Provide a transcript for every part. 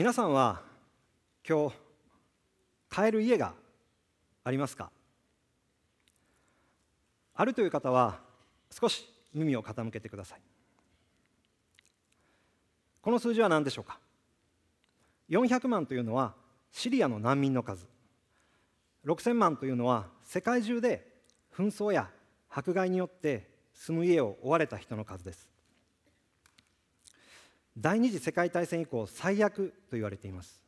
皆さんは今日買える家がありますかあるという方は少し耳を傾けてくださいこの数字は何でしょうか400万というのはシリアの難民の数6000万というのは世界中で紛争や迫害によって住む家を追われた人の数です第二次世界大戦以降最悪と言われています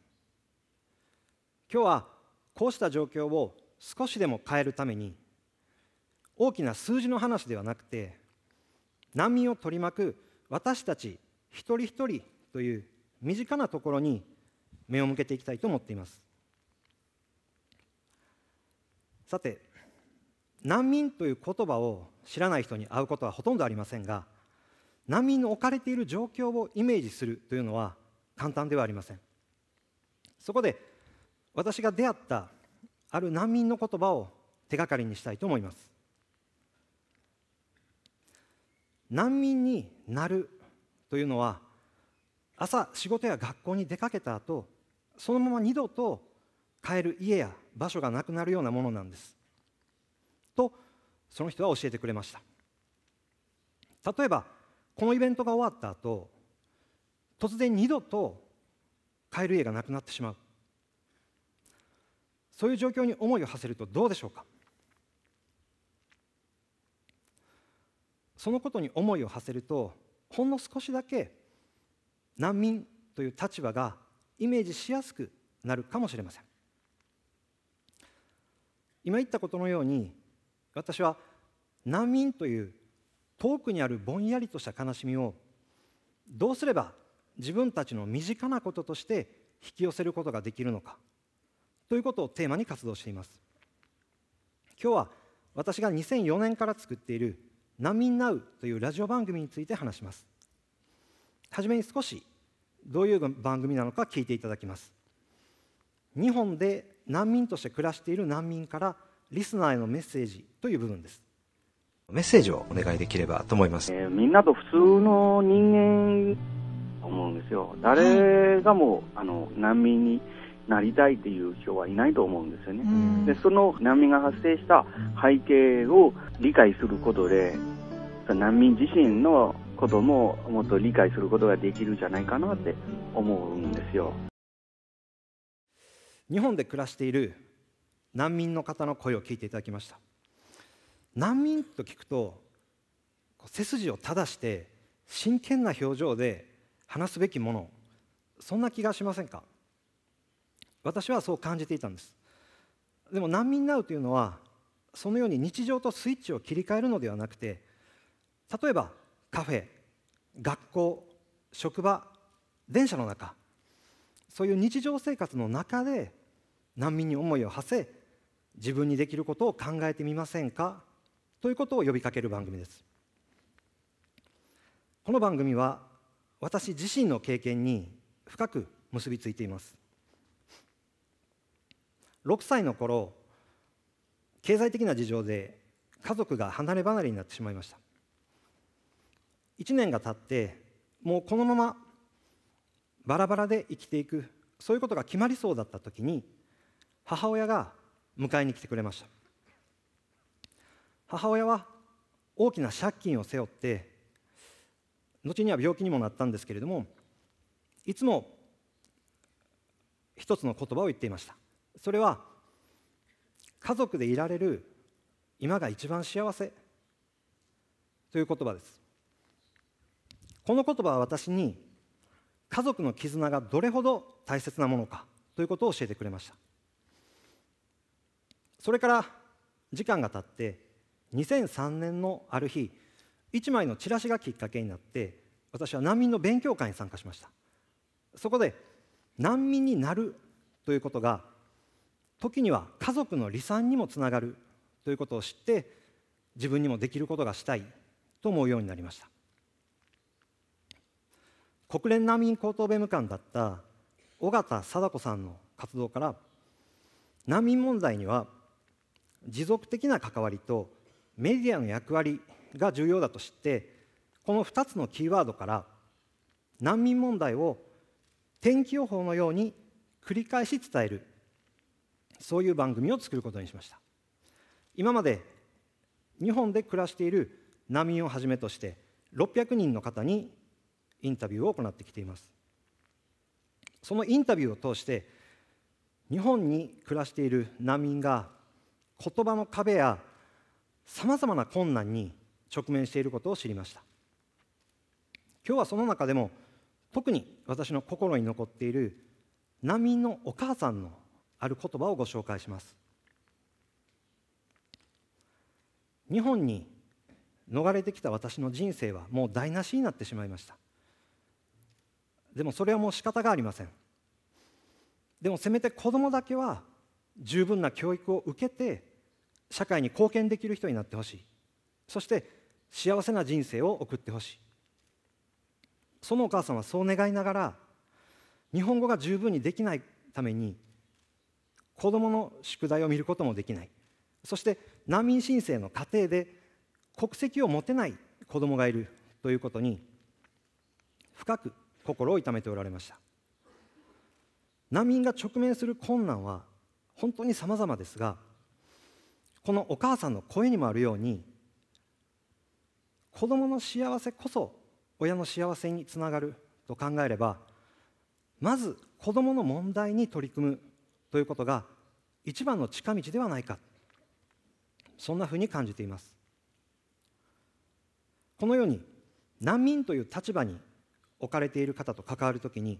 今日はこうした状況を少しでも変えるために大きな数字の話ではなくて難民を取り巻く私たち一人一人という身近なところに目を向けていきたいと思っていますさて難民という言葉を知らない人に会うことはほとんどありませんが難民の置かれている状況をイメージするというのは簡単ではありませんそこで私が出会ったある難民の言葉を手がかりにしたいと思います難民になるというのは朝仕事や学校に出かけた後そのまま二度と帰る家や場所がなくなるようなものなんですとその人は教えてくれました例えばこのイベントが終わった後突然二度と帰る家がなくなってしまうそういう状況に思いを馳せるとどうでしょうかそのことに思いを馳せるとほんの少しだけ難民という立場がイメージしやすくなるかもしれません今言ったことのように私は難民という遠くにあるぼんやりとした悲しみをどうすれば自分たちの身近なこととして引き寄せることができるのかということをテーマに活動しています今日は私が2004年から作っている「難民ナウ」というラジオ番組について話しますはじめに少しどういう番組なのか聞いていただきます日本で難民として暮らしている難民からリスナーへのメッセージという部分ですメッセージをお願いできればと思います。えー、みんなと普通の人間思うんですよ。誰がもあの難民になりたいっていう人はいないと思うんですよね。で、その難民が発生した背景を理解することで、難民自身のことももっと理解することができるんじゃないかなって思うんですよ。日本で暮らしている難民の方の声を聞いていただきました。難民と聞くと背筋を正して真剣な表情で話すべきものそんな気がしませんか私はそう感じていたんですでも難民ナウというのはそのように日常とスイッチを切り替えるのではなくて例えばカフェ学校職場電車の中そういう日常生活の中で難民に思いを馳せ自分にできることを考えてみませんかということを呼びかける番組ですこの番組は私自身の経験に深く結びついています6歳の頃経済的な事情で家族が離れ離れになってしまいました1年が経ってもうこのままバラバラで生きていくそういうことが決まりそうだった時に母親が迎えに来てくれました母親は大きな借金を背負って後には病気にもなったんですけれどもいつも一つの言葉を言っていましたそれは家族でいられる今が一番幸せという言葉ですこの言葉は私に家族の絆がどれほど大切なものかということを教えてくれましたそれから時間が経って2003年のある日一枚のチラシがきっかけになって私は難民の勉強会に参加しましたそこで難民になるということが時には家族の離散にもつながるということを知って自分にもできることがしたいと思うようになりました国連難民高等弁務官だった緒方貞子さんの活動から難民問題には持続的な関わりとメディアの役割が重要だと知ってこの2つのキーワードから難民問題を天気予報のように繰り返し伝えるそういう番組を作ることにしました今まで日本で暮らしている難民をはじめとして600人の方にインタビューを行ってきていますそのインタビューを通して日本に暮らしている難民が言葉の壁やさまざまな困難に直面していることを知りました今日はその中でも特に私の心に残っている難民のお母さんのある言葉をご紹介します日本に逃れてきた私の人生はもう台無しになってしまいましたでもそれはもう仕方がありませんでもせめて子供だけは十分な教育を受けて社会に貢献できる人になってほしいそして幸せな人生を送ってほしいそのお母さんはそう願いながら日本語が十分にできないために子どもの宿題を見ることもできないそして難民申請の過程で国籍を持てない子どもがいるということに深く心を痛めておられました難民が直面する困難は本当に様々ですがこのお母さんの声にもあるように子どもの幸せこそ親の幸せにつながると考えればまず子どもの問題に取り組むということが一番の近道ではないかそんなふうに感じていますこのように難民という立場に置かれている方と関わるときに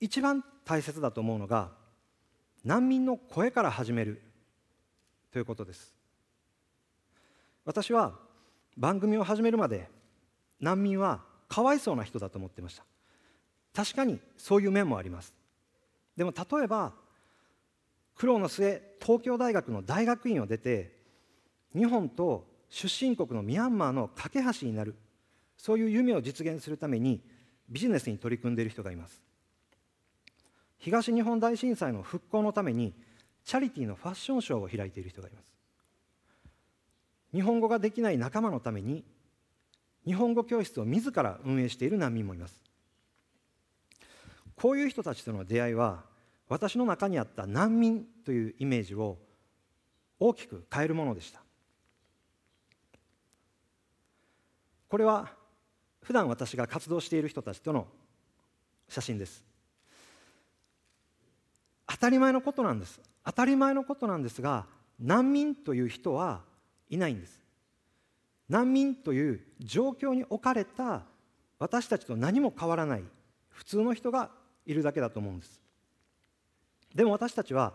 一番大切だと思うのが難民の声から始めるということです私は番組を始めるまで難民はかわいそうな人だと思ってました確かにそういう面もありますでも例えば苦労の末東京大学の大学院を出て日本と出身国のミャンマーの架け橋になるそういう夢を実現するためにビジネスに取り組んでいる人がいます東日本大震災の復興のためにチャリティーのファッションショーを開いている人がいます日本語ができない仲間のために日本語教室を自ら運営している難民もいますこういう人たちとの出会いは私の中にあった難民というイメージを大きく変えるものでしたこれは普段私が活動している人たちとの写真です当たり前のことなんです当たり前のことなんですが難民という人はいないんです難民という状況に置かれた私たちと何も変わらない普通の人がいるだけだと思うんですでも私たちは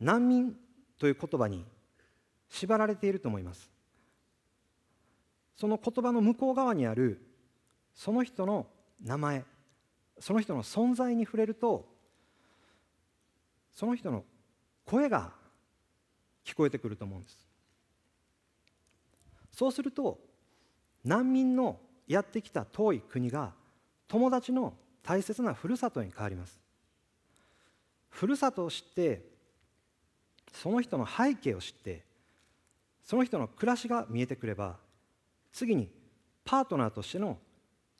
難民という言葉に縛られていると思いますその言葉の向こう側にあるその人の名前その人の存在に触れるとその人の声が聞こえてくると思うんですそうすると難民のやってきた遠い国が友達の大切なふるさとに変わりますふるさとを知ってその人の背景を知ってその人の暮らしが見えてくれば次にパートナーとしての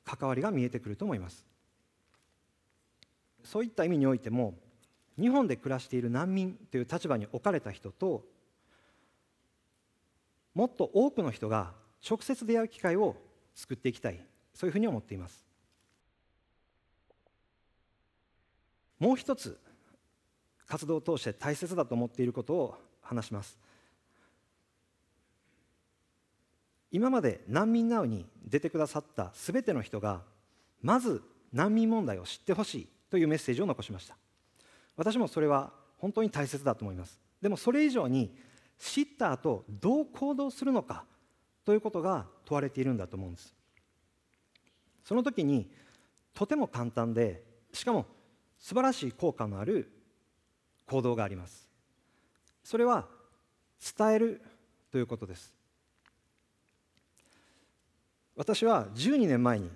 関わりが見えてくると思いますそういった意味においても日本で暮らしている難民という立場に置かれた人ともっと多くの人が直接出会う機会を作っていきたいそういうふうに思っていますもう一つ活動を通して大切だと思っていることを話します今まで難民ナウに出てくださったすべての人がまず難民問題を知ってほしいというメッセージを残しました私もそれは本当に大切だと思いますでもそれ以上に知った後どう行動するのかということが問われているんだと思うんですその時にとても簡単でしかも素晴らしい効果のある行動がありますそれは伝えるということです私は12年前に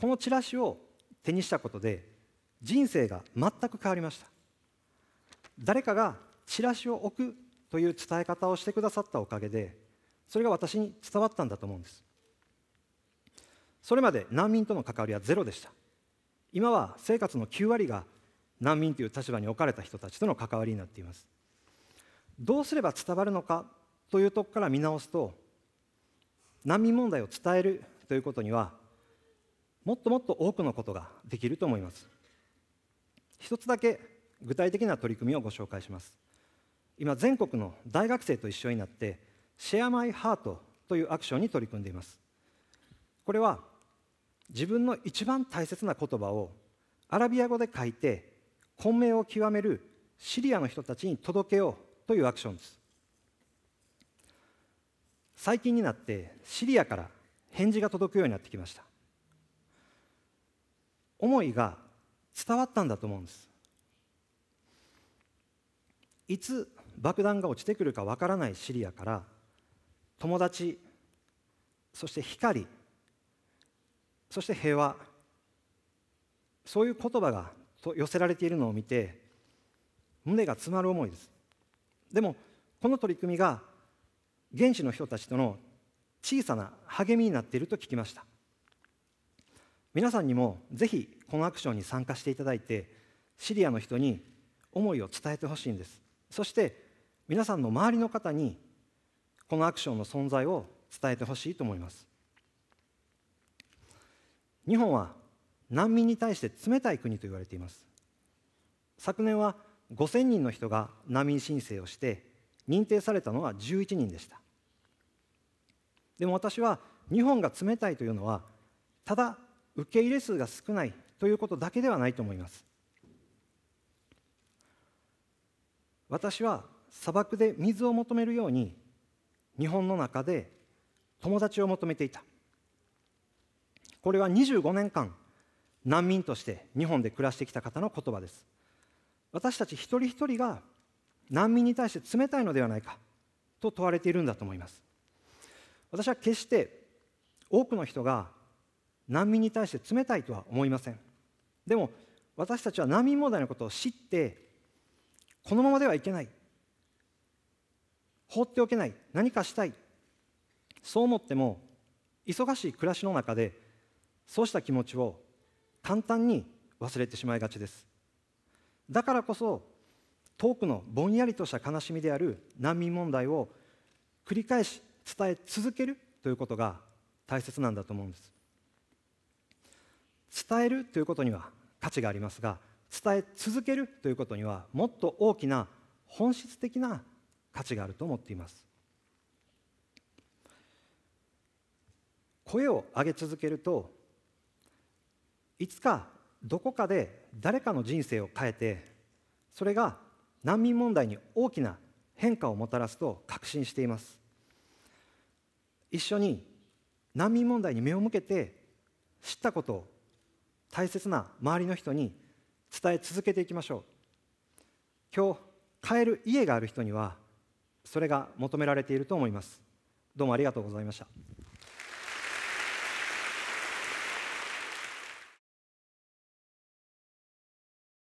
このチラシを手にしたことで人生が全く変わりました誰かがチラシを置くという伝え方をしてくださったおかげでそれが私に伝わったんだと思うんですそれまで難民との関わりはゼロでした今は生活の9割が難民という立場に置かれた人たちとの関わりになっていますどうすれば伝わるのかというとこから見直すと難民問題を伝えるということにはもっともっと多くのことができると思います一つだけ具体的な取り組みをご紹介します今全国の大学生と一緒になってシェアマイハートというアクションに取り組んでいますこれは自分の一番大切な言葉をアラビア語で書いて混迷を極めるシリアの人たちに届けようというアクションです最近になってシリアから返事が届くようになってきました思いが伝わったんだと思うんですいつ爆弾が落ちてくるかわからないシリアから友達そして光そして平和そういう言葉が寄せられているのを見て胸が詰まる思いですでもこの取り組みが現地の人たちとの小さな励みになっていると聞きました皆さんにもぜひこのアクションに参加していただいてシリアの人に思いを伝えてほしいんですそして皆さんの周りの方にこのアクションの存在を伝えてほしいと思います日本は難民に対して冷たい国と言われています昨年は5000人の人が難民申請をして認定されたのは11人でしたでも私は日本が冷たいというのはただ受け入れ数が少ないということだけではないと思います私は砂漠で水を求めるように日本の中で友達を求めていたこれは25年間難民として日本で暮らしてきた方の言葉です私たち一人一人が難民に対して冷たいのではないかと問われているんだと思います私は決して多くの人が難民に対して冷たいとは思いませんでも私たちは難民問題のことを知ってこのままではいけない放っておけない何かしたいそう思っても忙しい暮らしの中でそうした気持ちを簡単に忘れてしまいがちですだからこそ遠くのぼんやりとした悲しみである難民問題を繰り返し伝え続けるということが大切なんだと思うんです伝えるということには価値がありますが伝え続けるということにはもっと大きな本質的な価値があると思っています声を上げ続けるといつかどこかで誰かの人生を変えてそれが難民問題に大きな変化をもたらすと確信しています一緒に難民問題に目を向けて知ったことを大切な周りの人に伝え続けていきましょう今日帰る家がある人にはそれが求められていると思いますどうもありがとうございました